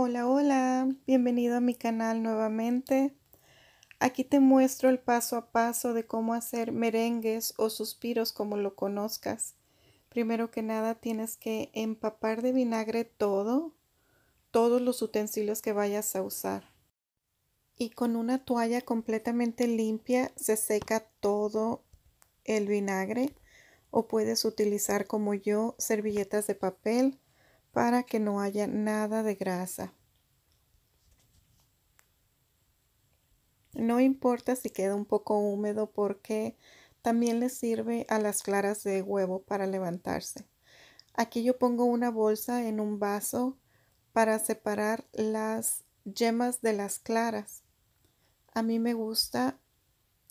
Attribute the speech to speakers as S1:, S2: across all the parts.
S1: Hola, hola, bienvenido a mi canal nuevamente. Aquí te muestro el paso a paso de cómo hacer merengues o suspiros como lo conozcas. Primero que nada tienes que empapar de vinagre todo, todos los utensilios que vayas a usar. Y con una toalla completamente limpia se seca todo el vinagre o puedes utilizar como yo servilletas de papel para que no haya nada de grasa. No importa si queda un poco húmedo porque también le sirve a las claras de huevo para levantarse. Aquí yo pongo una bolsa en un vaso para separar las yemas de las claras. A mí me gusta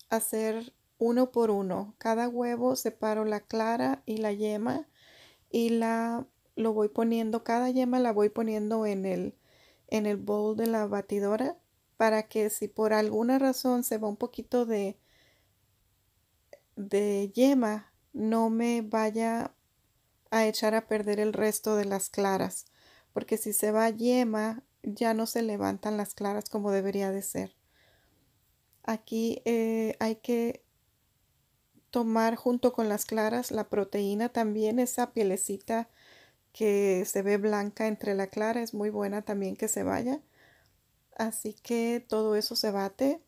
S1: hacer uno por uno. Cada huevo separo la clara y la yema y la lo voy poniendo, cada yema la voy poniendo en el en el bowl de la batidora para que si por alguna razón se va un poquito de, de yema, no me vaya a echar a perder el resto de las claras, porque si se va yema, ya no se levantan las claras como debería de ser. Aquí eh, hay que tomar junto con las claras la proteína también, esa pielecita que se ve blanca entre la clara, es muy buena también que se vaya. Así que todo eso se bate.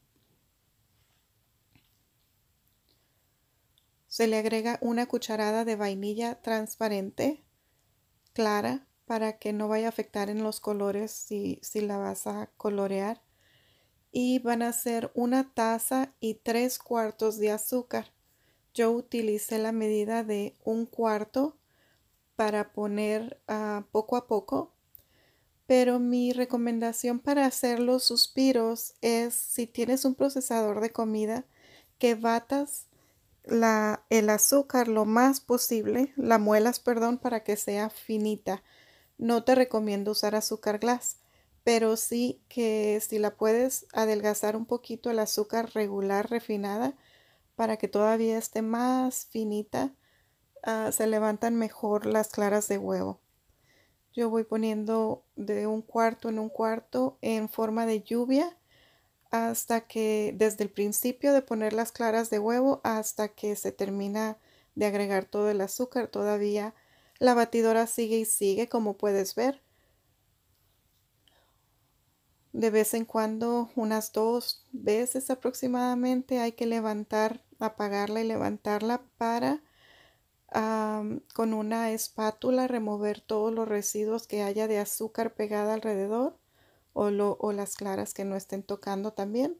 S1: Se le agrega una cucharada de vainilla transparente, clara, para que no vaya a afectar en los colores si, la vas a colorear. Y van a ser una taza y tres cuartos de azúcar. Yo utilicé la medida de un cuarto para poner ah, poco a poco pero mi recomendación para hacer los suspiros es si tienes un procesador de comida, que batas el azúcar lo más posible, la muelas, perdón, para que sea finita. No te recomiendo usar azúcar glass, pero sí que si la puedes adelgazar un poquito el azúcar regular refinada para que todavía esté más finita, ah, se levantan mejor las claras de huevo. Yo voy poniendo de un cuarto en un cuarto en forma de lluvia hasta que desde el principio de poner las claras de huevo hasta que se termina de agregar todo el azúcar todavía la batidora sigue y sigue como puedes ver de vez en cuando unas dos veces aproximadamente hay que levantar apagarla y levantarla para con una espátula remover todos los residuos que haya de azúcar pegada alrededor o, o las claras que no estén tocando también.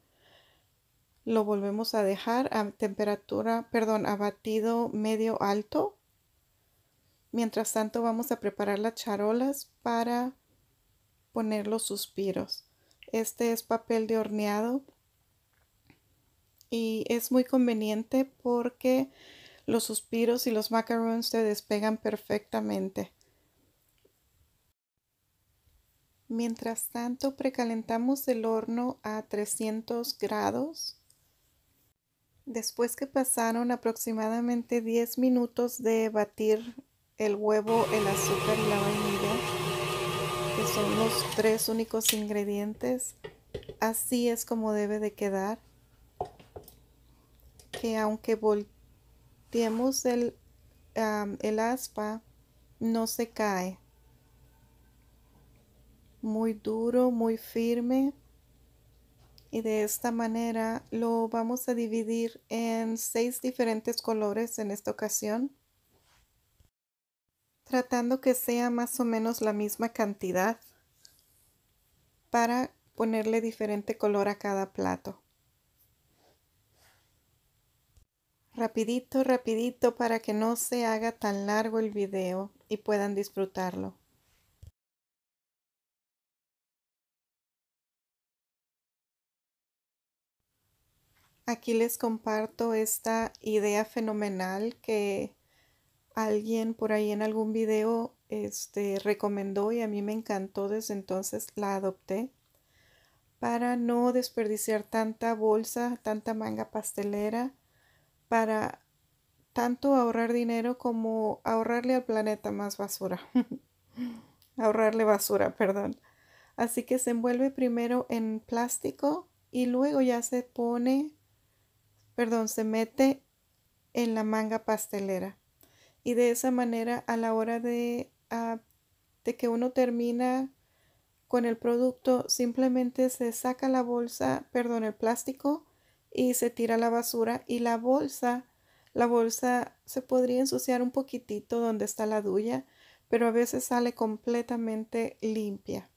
S1: Lo volvemos a dejar a temperatura, perdón, a batido medio alto. Mientras tanto vamos a preparar las charolas para poner los suspiros. Este es papel de horneado y es muy conveniente porque los suspiros y los macarons se despegan perfectamente. Mientras tanto, precalentamos el horno a 300 grados. Después que pasaron aproximadamente 10 minutos de batir el huevo, el azúcar y la vainilla, que son los tres únicos ingredientes, así es como debe de quedar. Que aunque tenemos el, el aspa no se cae. Muy duro, muy firme. Y de esta manera lo vamos a dividir en seis diferentes colores en esta ocasión. Tratando que sea más o menos la misma cantidad para ponerle diferente color a cada plato. Rapidito, rapidito para que no se haga tan largo el video y puedan disfrutarlo. Aquí les comparto esta idea fenomenal que alguien por ahí en algún video este, recomendó y a mí me encantó desde entonces la adopté para no desperdiciar tanta bolsa, tanta manga pastelera para tanto ahorrar dinero como ahorrarle al planeta más basura. ahorrarle basura, perdón. Así que se envuelve primero en plástico y luego ya se pone, perdón, se mete en la manga pastelera. Y de esa manera a la hora de, ah, de que uno termina con el producto, simplemente se saca la bolsa, perdón, el plástico y se tira la basura y la bolsa, la bolsa se podría ensuciar un poquitito donde está la duya, pero a veces sale completamente limpia.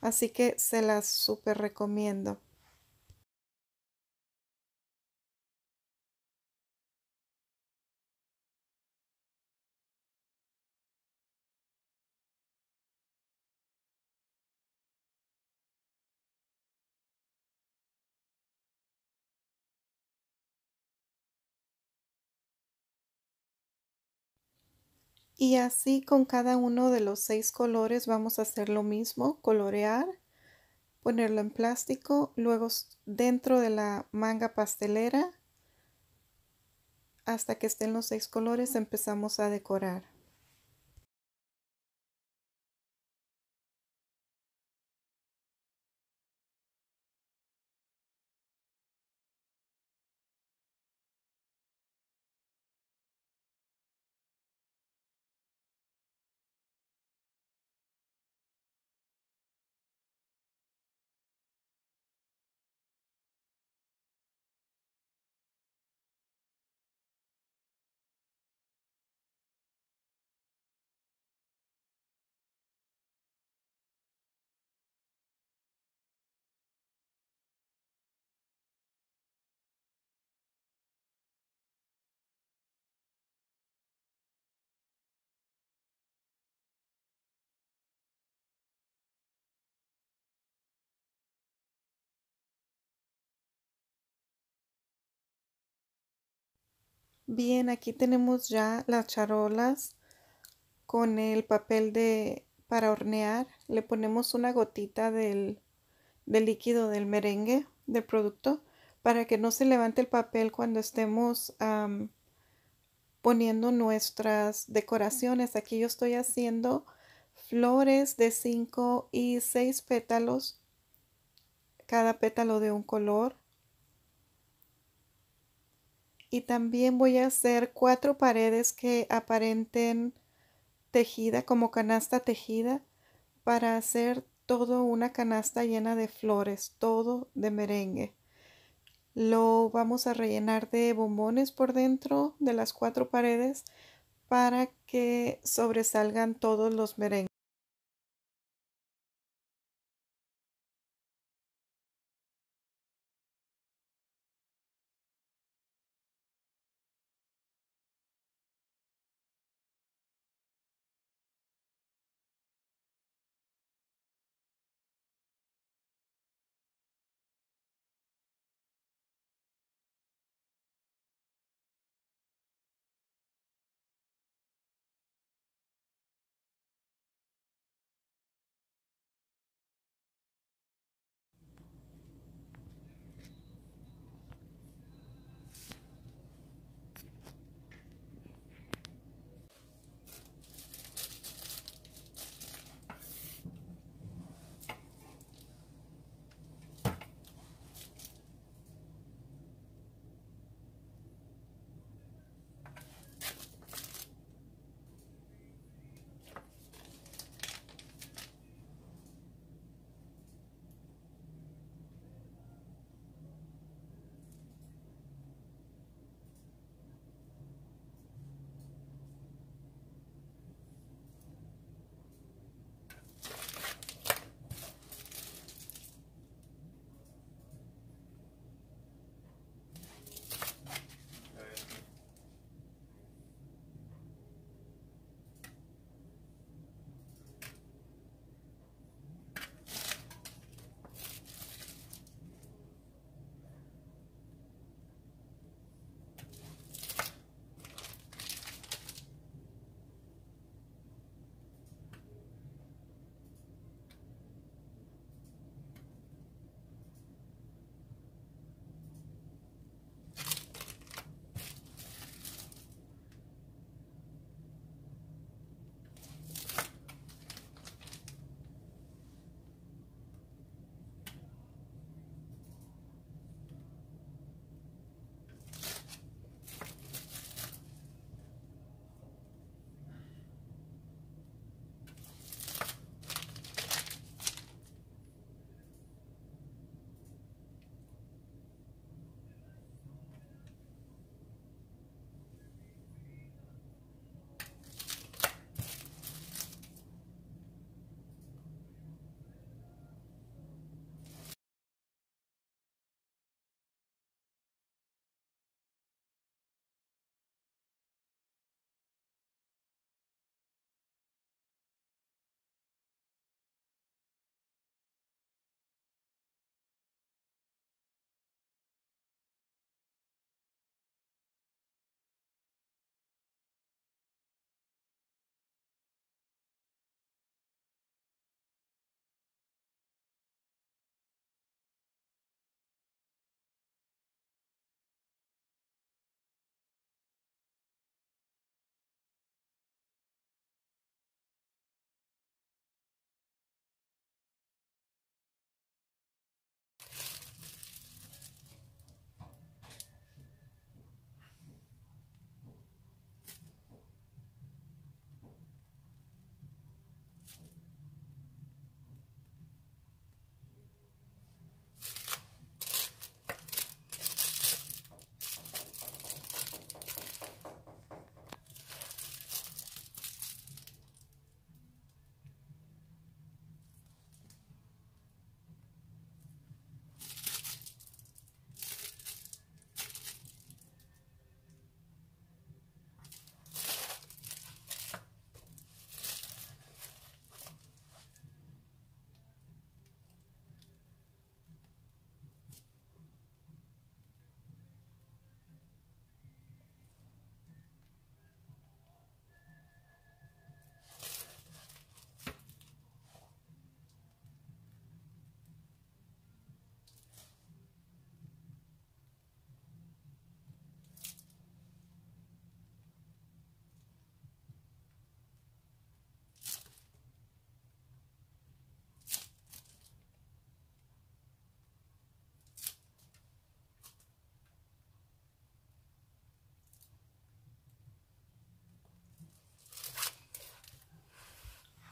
S1: Así que se las super recomiendo. Y así con cada uno de los seis colores vamos a hacer lo mismo, colorear, ponerlo en plástico, luego dentro de la manga pastelera, hasta que estén los seis colores empezamos a decorar. Bien, aquí tenemos ya las charolas con el papel de para hornear. Le ponemos una gotita del, líquido del merengue, del producto, para que no se levante el papel cuando estemos poniendo nuestras decoraciones. Aquí yo estoy haciendo flores de 5 y 6 pétalos, cada pétalo de un color y también voy a hacer cuatro paredes que aparenten tejida como canasta tejida para hacer todo una canasta llena de flores, todo de merengue. Lo vamos a rellenar de bombones por dentro de las cuatro paredes para que sobresalgan todos los merengues.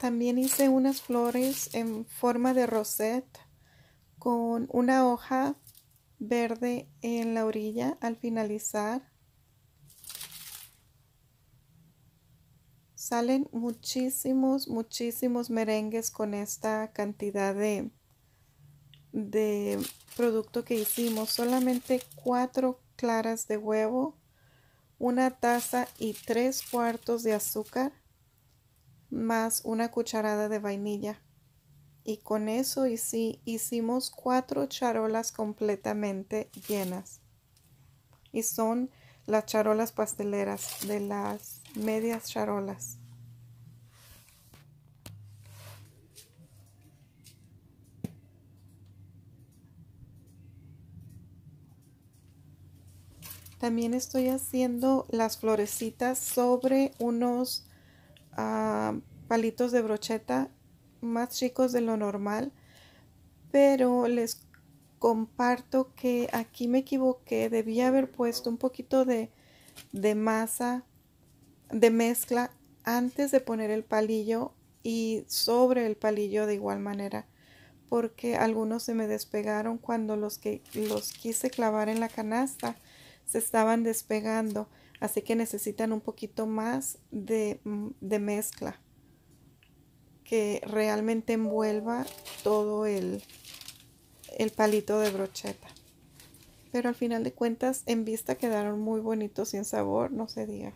S1: También hice unas flores en forma de rosette con una hoja verde en la orilla al finalizar. Salen muchísimos, muchísimos merengues con esta cantidad de, de producto que hicimos. Solamente cuatro claras de huevo, una taza y tres cuartos de azúcar más una cucharada de vainilla. Y con eso y sí, hicimos cuatro charolas completamente llenas. Y son las charolas pasteleras de las medias charolas. También estoy haciendo las florecitas sobre unos palitos de brocheta más chicos de lo normal, pero les comparto que aquí me equivoqué, debía haber puesto un poquito de, de masa de mezcla antes de poner el palillo y sobre el palillo de igual manera porque algunos se me despegaron cuando los que los quise clavar en la canasta se estaban despegando Así que necesitan un poquito más mm, de, mezcla que realmente envuelva todo el, el palito de brocheta. Pero al final de cuentas en vista quedaron muy bonitos sin sabor, no se diga.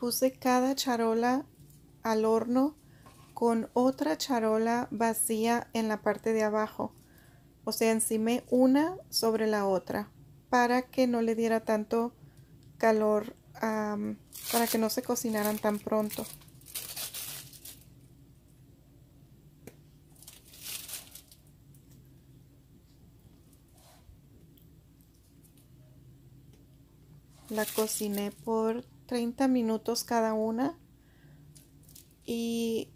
S1: Puse cada charola al horno con otra charola vacía en la parte de abajo. O sea, encimé una sobre la otra para que no le diera tanto calor, para que no se cocinaran tan pronto. La cociné por 30 minutos cada una y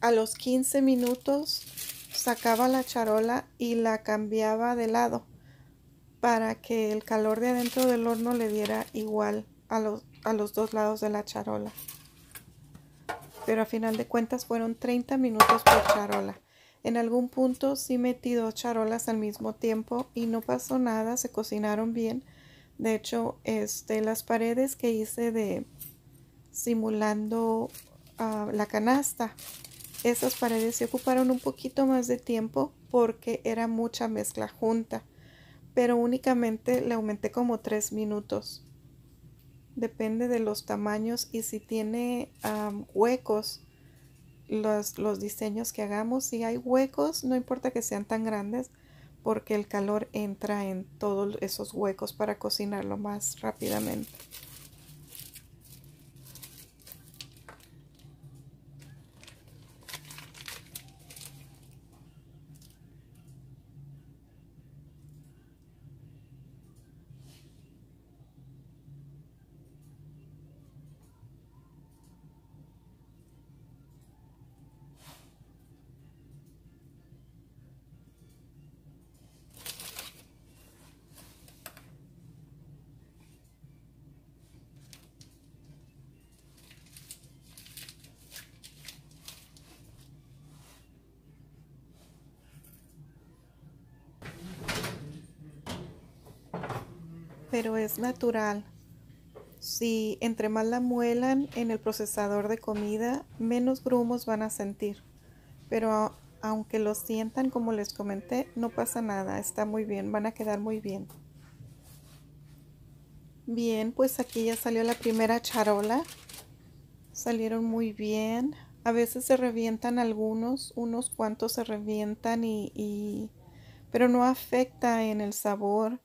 S1: a los 15 minutos sacaba la charola y la cambiaba de lado para que el calor de adentro del horno le diera igual a los, dos lados de la charola. Pero a final de cuentas fueron 30 minutos por charola. En algún punto sí metí dos charolas al mismo tiempo y no pasó nada, se cocinaron bien, de hecho, este, las paredes que hice de simulando ah, la canasta, esas paredes se ocuparon un poquito más de tiempo porque era mucha mezcla junta, pero únicamente le aumenté como 3 minutos. Depende de los tamaños y si tiene huecos, los diseños que hagamos, si hay huecos, no importa que sean tan grandes, porque el calor entra en todos esos huecos para cocinarlo más rápidamente. pero es natural. Si entre más la muelan en el procesador de comida, menos grumos van a sentir. Pero aunque los sientan como les comenté, no pasa nada, está muy bien, van a quedar muy bien. Bien, pues aquí ya salió la primera charola. Salieron muy bien. A veces se revientan algunos, unos cuantos se revientan y, y pero no afecta en el sabor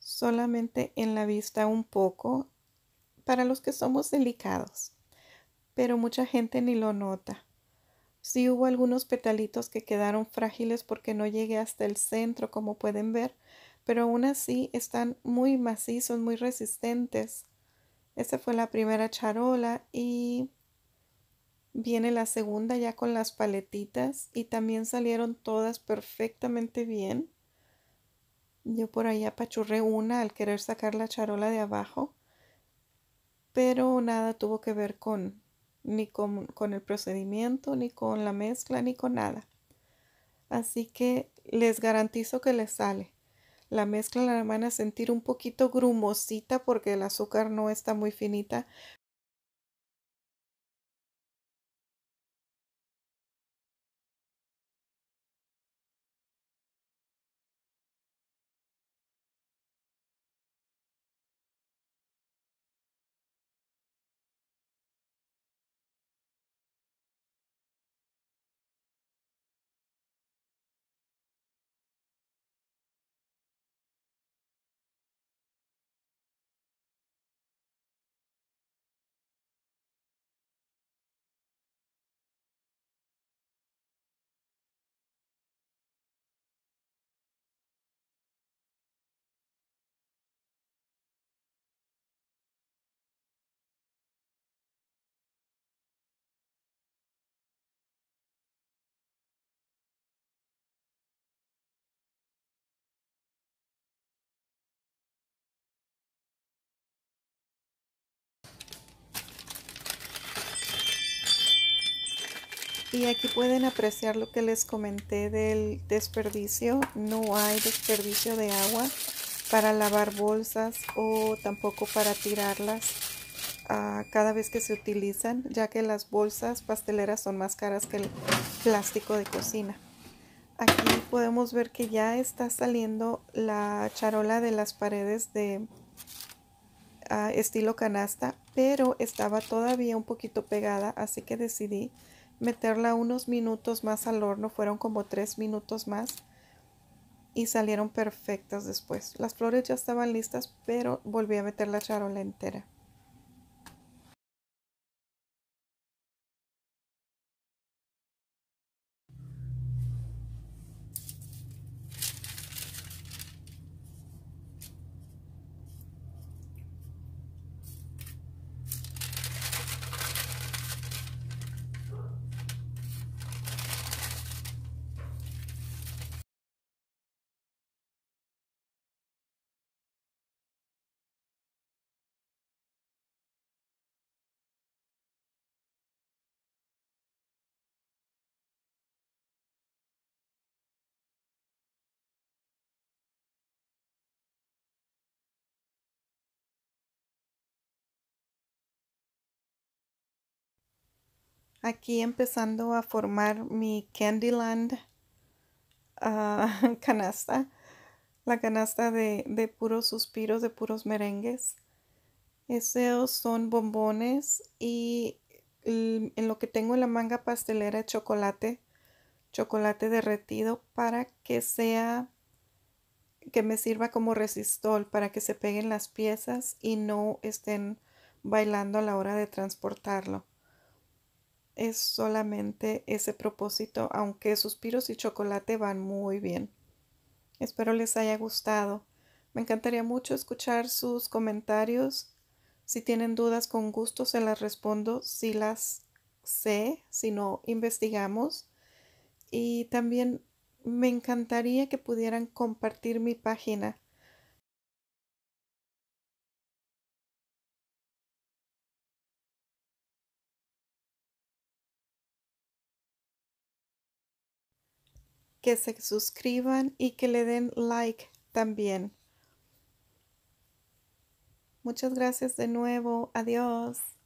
S1: solamente en la vista un poco para los que somos delicados, pero mucha gente ni lo nota. si hubo algunos petalitos que quedaron frágiles porque no llegué hasta el centro, como pueden ver, pero aún así están muy macizos, muy resistentes. Esta fue la primera charola y viene la segunda ya con las paletitas y también salieron todas perfectamente bien. Yo por ahí apachurré una al querer sacar la charola de abajo, pero nada tuvo que ver con ni con, el procedimiento, ni con la mezcla, ni con nada. Así que les garantizo que les sale. La mezcla la van a sentir un poquito grumosita porque el azúcar no está muy finita, y aquí pueden apreciar lo que les comenté del desperdicio no hay desperdicio de agua para lavar bolsas o tampoco para tirarlas ah, cada vez que se utilizan ya que las bolsas pasteleras son más caras que el plástico de cocina aquí podemos ver que ya está saliendo la charola de las paredes de ah, estilo canasta pero estaba todavía un poquito pegada así que decidí meterla unos minutos más al horno, fueron como tres minutos más y salieron perfectas después. Las flores ya estaban listas, pero volví a meter la charola entera. aquí empezando a formar mi Candyland ah, canasta, la canasta de, puros suspiros, de puros merengues. Esos son bombones y en lo que tengo en la manga pastelera chocolate, chocolate derretido para que sea, que me sirva como resistol para que se peguen las piezas y no estén bailando a la hora de transportarlo es solamente ese propósito, aunque suspiros y chocolate van muy bien. Espero les haya gustado. Me encantaría mucho escuchar sus comentarios. Si tienen dudas, con gusto se las respondo. Si las sé, si no, investigamos. Y también me encantaría que pudieran compartir mi página. que se suscriban y que le den like también. Muchas gracias de nuevo. Adiós.